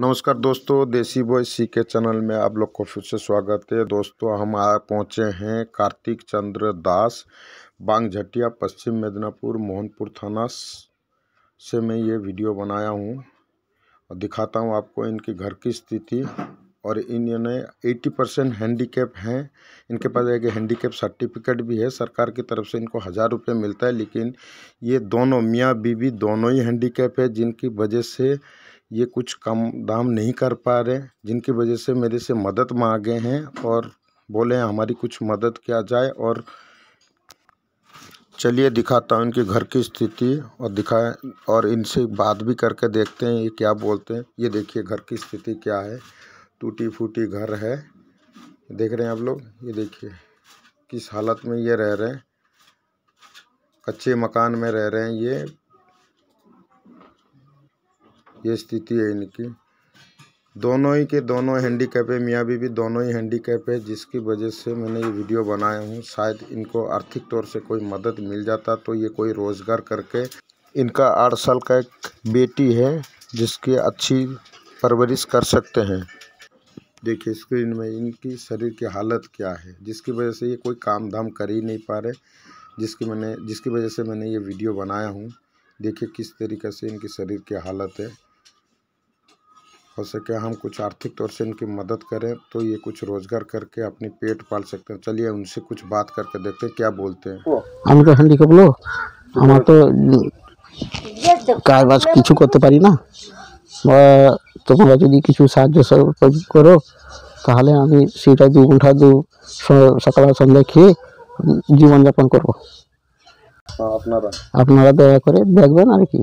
नमस्कार दोस्तों देसी बॉय सी के चैनल में आप लोग को फिर से स्वागत है दोस्तों हम आ पहुँचे हैं कार्तिक चंद्र दास बांगझटिया पश्चिम मेदनापुर मोहनपुर थाना से मैं ये वीडियो बनाया हूँ और दिखाता हूँ आपको इनकी घर की स्थिति और इन्होंने 80 परसेंट हैंडीकेप हैं इनके पास एक हैंडीकेप सर्टिफिकेट भी है सरकार की तरफ से इनको हज़ार रुपये मिलता है लेकिन ये दोनों मियाँ बीवी दोनों ही हैंडीकेप है जिनकी वजह से ये कुछ कम दाम नहीं कर पा रहे जिनकी वजह से मेरे से मदद मांगे हैं और बोले हमारी कुछ मदद किया जाए और चलिए दिखाता हूँ इनके घर की स्थिति और दिखाए और इनसे बात भी करके देखते हैं ये क्या बोलते हैं ये देखिए घर की स्थिति क्या है टूटी फूटी घर है देख रहे हैं आप लोग ये देखिए किस हालत में ये रह रहे हैं कच्चे मकान में रह रहे हैं ये ये स्थिति है इनकी दोनों ही के दोनों हैंडीकैप है मियाँ भी दोनों ही हैंडीकैप है जिसकी वजह से मैंने ये वीडियो बनाया हूँ शायद इनको आर्थिक तौर से कोई मदद मिल जाता तो ये कोई रोज़गार करके इनका आठ साल का एक बेटी है जिसकी अच्छी परवरिश कर सकते हैं देखिए स्क्रीन में इनकी शरीर की हालत क्या है जिसकी वजह से ये कोई काम धाम कर ही नहीं पा रहे जिसकी मैंने जिसकी वजह से मैंने ये वीडियो बनाया हूँ देखिए किस तरीके से इनकी शरीर की हालत है हो सके हम कुछ आर्थिक तौर से इनकी मदद करें तो ये कुछ रोजगार करके अपनी पेट पाल सकते हैं चलिए उनसे कुछ बात करके देखते क्या बोलते हैं हमको हिंदी कब लो हम तो कार बस करते पारी ना तुम्हारा जो कि सहाज्य करो তাহলে আমি সেটা দু ঘন্টা দু সকাল সন্ধ্যা খেয়ে জীবনযাপন করবো আপনারা আপনারা দয়া করে দেখবেন আর কি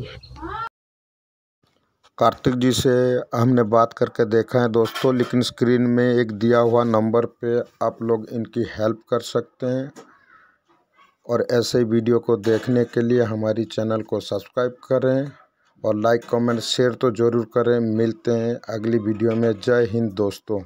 कार्तिक जी से हमने बात करके देखा है दोस्तों लेकिन स्क्रीन में एक दिया हुआ नंबर पे आप लोग इनकी हेल्प कर सकते हैं और ऐसे वीडियो को देखने के लिए हमारी चैनल को सब्सक्राइब करें और लाइक कमेंट शेयर तो ज़रूर करें मिलते हैं अगली वीडियो में जय हिंद दोस्तों